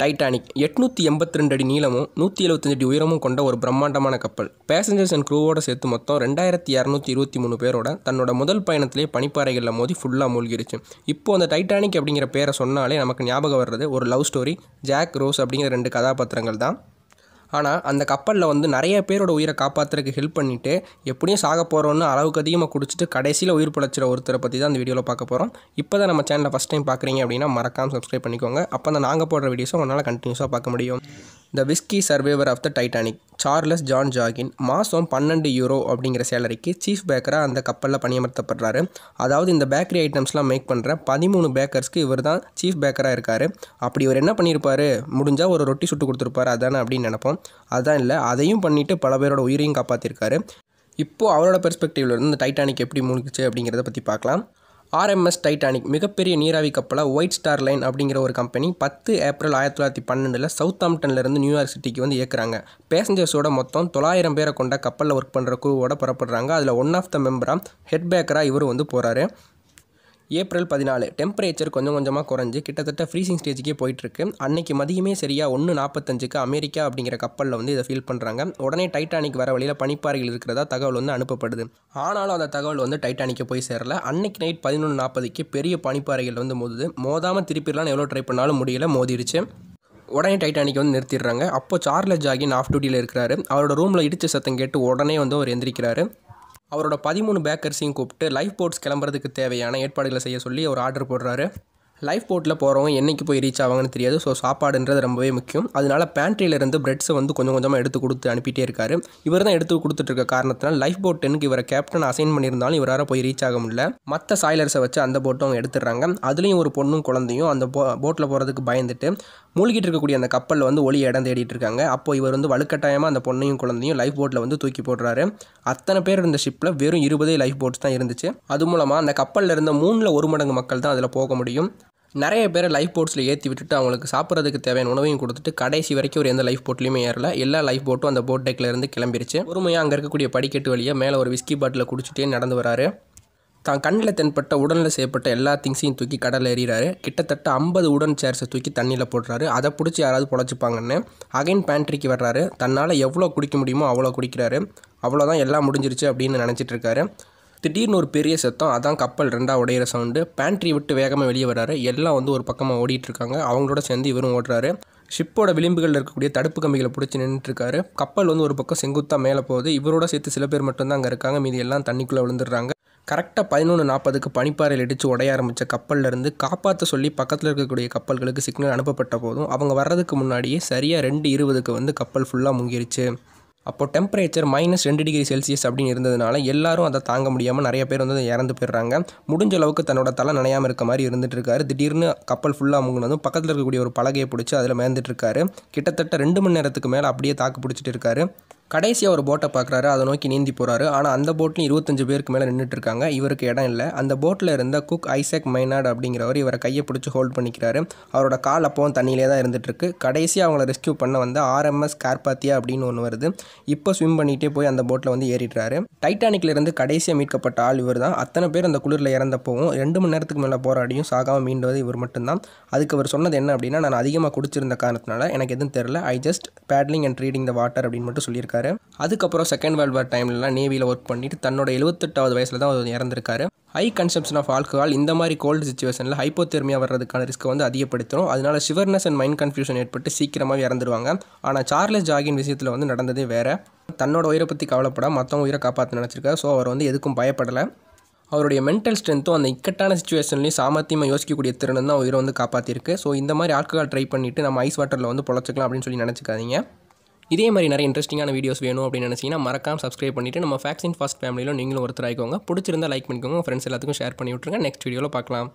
Titanic எட்நூற்றி எண்பத்தி ரெண்டு அடி நீளமும் நூற்றி எழுபத்தஞ்சு அடி உயரமும் கொண்ட ஒரு பிரம்மாண்டமான கப்பல் பேசஞ்சர்ஸ் அண்ட் க்ரூவோட சேர்த்து மொத்தம் ரெண்டாயிரத்தி இரநூத்தி இருபத்தி மூணு பேரோட தன்னோட முதல் பயணத்திலே பனிப்பாறைகளில் மோதி ஃபுல்லாக மூழ்கிடுச்சு இப்போ அந்த டைட்டானிக் அப்படிங்கிற பேரை சொன்னாலே நமக்கு ஞாபகம் வர்றது ஒரு லவ் ஸ்டோரி ஜாக் ரோஸ் அப்படிங்கிற ரெண்டு கதாபாத்திரங்கள் தான் ஆனால் அந்த கப்பலில் வந்து நிறைய பேரோட உயிரை காப்பாற்றுறதுக்கு ஹெல்ப் பண்ணிவிட்டு எப்படியும் சாக போகிறோன்னு அளவுக்கு அதிகமாக குடிச்சிட்டு கடைசியில் உயிர் பிழைச்சிற ஒருத்தரை பற்றி தான் அந்த வீடியோவில் பார்க்க போகிறோம் இப்போ தான் நம்ம சேனலை ஃபஸ்ட் டைம் பார்க்குறீங்க அப்படின்னா மறக்காமல் சப்ஸ்கிரைப் பண்ணிக்கோங்க அப்போ அந்த நாங்கள் போடுற வீடியோஸும் உன்னால் கண்டினியூஸாக பார்க்க முடியும் the whisky survivor of the Titanic Charles John Joughin மாதம் பன்னெண்டு யூரோ அப்படிங்கிற சேலரிக்கு சீஃப் பேக்கராக அந்த கப்பலில் பணியமர்த்தப்படுறாரு அதாவது இந்த பேக்கரி ஐட்டம்ஸ்லாம் மேக் பண்ணுற பதிமூணு பேக்கர்ஸ்க்கு இவர் தான் சீஃப் பேக்கராக இருக்கார் அப்படி இவர் என்ன பண்ணியிருப்பார் முடிஞ்சால் ஒரு ரொட்டி சுட்டு கொடுத்துருப்பாரு அதானே அப்படின்னு நினப்போம் அதான் இல்லை அதையும் பண்ணிவிட்டு பல பேரோட உயிரையும் காப்பாற்றிருக்காரு இப்போது அவரோட பெர்ஸ்பெக்டிவ்லேருந்து இந்த டைட்டானிக் எப்படி முடிஞ்சிச்சு அப்படிங்கிறத பற்றி பார்க்கலாம் ஆர்எம்எஸ் டைட்டானிக் மிகப்பெரிய நீராவி கப்பலாக ஒயிட் ஸ்டார் லைன் அப்படிங்கிற ஒரு கம்பெனி பத்து ஏப்ரல் ஆயிரத்தி தொள்ளாயிரத்தி பன்னெண்டில் சவுத் ஆம்டன்லேருந்து நியூயார்க் சிட்டிக்கு வந்து இயக்குறாங்க பேசஞ்சர்ஸோட மொத்தம் தொள்ளாயிரம் பேரை கொண்ட கப்பலில் ஒர்க் பண்ணுற குழுவோட புறப்படுறாங்க அதில் ஒன் ஆஃப் த மெம்பராக ஹெட் பேக்கராக இவர் வந்து போகிறாரு ஏப்ரல் பதினாலு டெம்பரேச்சர் கொஞ்சம் கொஞ்சமாக குறைஞ்சி கிட்டத்தட்ட ஃப்ரீசிங் ஸ்டேஜுக்கே போயிட்டுருக்கு அன்னைக்கு மதியமே சரியாக ஒன்று நாற்பத்தஞ்சுக்கு அமெரிக்கா அப்படிங்கிற கப்பலில் வந்து இதை ஃபீல் பண்ணுறாங்க உடனே டைட்டானிக் வர வழியில் பனிப்பாறைகள் இருக்கிறதா தகவல் வந்து அனுப்பப்படுது ஆனாலும் அந்த தகவல் வந்து டைட்டானிக்கு போய் சேரல அன்னைக்கு நைட் பதினொன்று நாற்பதுக்கு பெரிய பனிப்பாறைகள் வந்து மோதுது மோதாமல் திருப்பிடலாம் எவ்வளோ ட்ரை பண்ணாலும் முடியல மோதிடுச்சு உடனே டைட்டானிக் வந்து நிறுத்திடுறாங்க அப்போ சார்லஸ் ஜாகின் ஆஃப் டியூட்டியில் இருக்கிறாரு அவரோட ரூமில் இடித்த சத்தம் கேட்டு உடனே வந்து அவர் எந்திரிக்கிறாரு அவரோட பதிமூணு பேக்கர்ஸையும் கூப்பிட்டு லைஃப் போட்ஸ் கிளம்புறதுக்கு தேவையான ஏற்பாடுகளை செய்ய சொல்லி அவர் ஆர்டர் போடுறாரு லைஃப் போட்டில் போகிறவங்க என்றைக்கு போய் ரீச் ஆவாங்கன்னு தெரியாது ஸோ சாப்பாடுன்றது ரொம்பவே முக்கியம் அதனால பேண்ட்ரியிலேருந்து பிரெட்ஸை வந்து கொஞ்சம் கொஞ்சமாக எடுத்து கொடுத்து அனுப்பிட்டே இருக்கார் இவர் தான் எடுத்து கொடுத்துட்டு இருக்க காரணத்தினால் லைஃப் எனக்கு இவரை கேப்டன் அசைன் பண்ணியிருந்தாலும் இவரால் போய் ரீச் ஆக முடியல மற்ற சாய்லர்ஸை வச்சு அந்த போட்டும் அவங்க எடுத்துடுறாங்க அதுலேயும் ஒரு பொண்ணும் குழந்தையும் அந்த போ போட்டில் போகிறதுக்கு பயந்துட்டு மூழ்கிட்டு இருக்கக்கூடிய அந்த கப்பலில் வந்து ஒளி இடம் தேடிட்டு இருக்காங்க அப்போ இவர் வந்து வலுக்கட்டாயமாக அந்த பொண்ணையும் குழந்தையும் லைஃப் போட்டில் வந்து தூக்கி போடுறாரு அத்தனை பேர் இருந்த ஷிப்பில் வெறும் இருபதே லைஃப் போட்ஸ் தான் இருந்துச்சு அது மூலமாக அந்த கப்பலில் இருந்த மூணில் ஒரு மடங்கு மக்கள் தான் அதில் போக முடியும் நிறைய பேர் லைஃப் போட்ஸில் ஏற்றி விட்டுட்டு அவங்களுக்கு சாப்பிட்றதுக்கு தேவையான உணவையும் கொடுத்துட்டு கடைசி வரைக்கும் ஒரு எந்த லைஃப் போட்லையுமே ஏறல எல்லா லைஃப் போட்டும் அந்த போட் டெக்கில் இருந்து கிளம்பிடுச்சு ஒருமையாக அங்கே இருக்கக்கூடிய படிக்கட்டு வழியாக மேலே ஒரு விஸ்கி பாட்டில் குடிச்சிட்டே நடந்து வராரு தான் கண்ணில் தென்பட்ட உடனில் செய்யப்பட்ட எல்லா திங்ஸையும் தூக்கி கடலில் எறிகிறாரு கிட்டத்தட்ட ஐம்பது உடன் சேர்ஸை தூக்கி தண்ணியில் போடுறாரு அதை பிடிச்சி யாராவது பொழைச்சிப்பாங்கன்னு அகைன் பேண்ட்ரிக்கு வர்றாரு தன்னால் எவ்வளோ குடிக்க முடியுமோ அவ்வளோ குடிக்கிறாரு அவ்வளோதான் எல்லாம் முடிஞ்சிருச்சு அப்படின்னு நினச்சிட்டு இருக்காரு திடீர்னு ஒரு பெரிய சத்தம் அதான் கப்பல் ரெண்டாக உடையிற சவுண்டு பேண்ட்ரி விட்டு வேகமாக வெளியே வர்றாரு எல்லாம் வந்து ஒரு பக்கமாக ஓடிட்டுருக்காங்க அவங்களோட சேர்ந்து இவரும் ஓடுறாரு ஷிப்போட விளிம்புகளில் இருக்கக்கூடிய தடுப்பு கம்பிகளை பிடிச்சி நின்றுட்டுருக்காரு கப்பல் வந்து ஒரு பக்கம் செங்குத்தாக மேலே போகுது இவரோட சேர்த்து சில பேர் மட்டும்தான் அங்கே இருக்காங்க மீதி எல்லாம் தண்ணிக்குள்ளே விழுந்துடுறாங்க கரெக்டாக பதினொன்று நாற்பதுக்கு பனிப்பாறையில் இடித்து உடைய ஆரம்பித்த இருந்து காப்பாற்ற சொல்லி பக்கத்தில் இருக்கக்கூடிய கப்பல்களுக்கு சிக்னல் அனுப்பப்பட்ட போதும் அவங்க வர்றதுக்கு முன்னாடியே சரியாக ரெண்டு இருபதுக்கு வந்து கப்பல் ஃபுல்லாக முங்கிருச்சு அப்போது டெம்பரேச்சர் மைனஸ் ரெண்டு டிகிரி செல்சியஸ் அப்படின்னு இருந்ததுனால எல்லாரும் அதை தாங்க முடியாமல் நிறைய பேர் வந்து இறந்து போயிடுறாங்க முடிஞ்ச அளவுக்கு தன்னோட தலை நனையாமல் இருக்க மாதிரி இருந்துட்டு இருக்காரு திடீர்னு கப்பல் ஃபுல்லாக முங்கினதும் பக்கத்தில் இருக்கக்கூடிய ஒரு பலகையை பிடிச்சி அதில் மேந்துட்டு இருக்காரு கிட்டத்தட்ட ரெண்டு மணி நேரத்துக்கு மேலே அப்படியே தாக்கு பிடிச்சிட்டு இருக்காரு கடைசியாக ஒரு போட்டை பார்க்குறாரு அதை நோக்கி நீந்தி போகிறாரு ஆனால் அந்த போட்லையும் இருபத்தஞ்சு பேருக்கு மேலே நின்றுட்டு இருக்காங்க இவருக்கு இடம் இல்லை அந்த போட்டில் இருந்த குக் ஐசக் மைனாட் அப்படிங்கிறவர் இவரை கையை பிடிச்சி ஹோல்ட் பண்ணிக்கிறாரு அவரோட கால் அப்பவும் தண்ணியிலே தான் இருந்துகிட்ருக்கு கடைசியாக அவங்கள ரெஸ்கியூ பண்ண வந்து ஆர்எம்எஸ் கார்பாத்தியா அப்படின்னு ஒன்று வருது இப்போ ஸ்விம் பண்ணிகிட்டே போய் அந்த போட்டில் வந்து ஏறிடுறாரு இருந்து கடைசியாக மீட்கப்பட்ட ஆள் இவர் தான் அத்தனை பேர் அந்த குளிரில் இறந்தப்போவும் ரெண்டு மணி நேரத்துக்கு மேலே போராடியும் சாகாமல் மீண்டுவது இவர் மட்டும்தான் அதுக்கு அவர் சொன்னது என்ன அப்படின்னா நான் அதிகமாக குடிச்சிருந்த காரணத்தினால எனக்கு எதுவும் தெரில I just paddling and treading the water அப்படின்னு மட்டும் சொல்லியிருக்காரு பண்ணியிருக்காரு அதுக்கப்புறம் செகண்ட் வேர்ல்டு வார் டைம்லலாம் நேவியில் ஒர்க் பண்ணிட்டு தன்னோட எழுபத்தெட்டாவது வயசில் தான் அவர் இறந்திருக்காரு ஹை கன்சம்ஷன் ஆஃப் ஆல்கஹால் இந்த மாதிரி கோல்டு சுச்சுவேஷனில் ஹைப்போதெர்மியா வர்றதுக்கான ரிஸ்க் வந்து அதிகப்படுத்தும் அதனால ஷிவர்னஸ் அண்ட் மைண்ட் கன்ஃபியூஷன் ஏற்பட்டு சீக்கிரமாக இறந்துருவாங்க ஆனால் சார்லஸ் ஜாகின் விஷயத்தில் வந்து நடந்ததே வேறு தன்னோட உயிரை பற்றி கவலைப்பட மற்றவங்க உயிரை காப்பாற்ற நினச்சிருக்காரு ஸோ அவர் வந்து எதுக்கும் பயப்படலை அவருடைய மென்டல் ஸ்ட்ரென்த்தும் அந்த இக்கட்டான சுச்சுவேஷன்லையும் சாமர்த்தியமாக யோசிக்கக்கூடிய திறனும் தான் உயிரை வந்து காப்பாற்றிருக்கு ஸோ இந்த மாதிரி ஆல்கஹால் ட்ரை பண்ணிவிட்டு நம்ம ஐஸ் வாட்டரில் வந்து பொழைச்சிக்கலாம் அப்படின்னு சொல்லி நினச்சிக்காதீங்க இதே மாதிரி நிறைய இன்ட்ரெஸ்டிங்கான வீடியோஸ் வேணும் அப்படின்னு நினச்சிங்கன்னா மறக்காம சப்ஸ்கிரைப் பண்ணிட்டு நம்ம ஃபேக்ஸின் ஃபஸ்ட் ஃபேமிலியில் நீங்களும் ஒருத்தர் ஆகிக்கோங்க பிடிச்சிருந்தா லைக் பண்ணிக்கோங்க ஃப்ரெண்ட்ஸ் எல்லாத்துக்கும் ஷேர் பண்ணி விட்ருங்க நெக்ஸ்ட் வீடியோவில் பார்க்கலாம்